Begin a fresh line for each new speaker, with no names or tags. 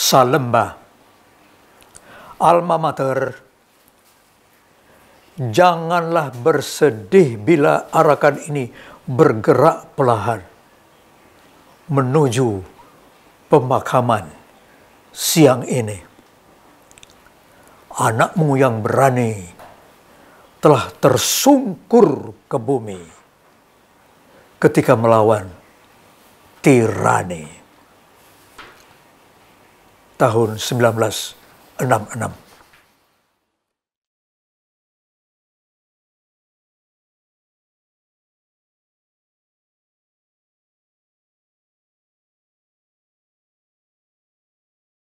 Salemba Alma Mater Janganlah bersedih bila arakan ini bergerak pelahan menuju pemakaman siang ini. Anakmu yang berani telah tersungkur ke bumi ketika melawan tirani tahun
1966.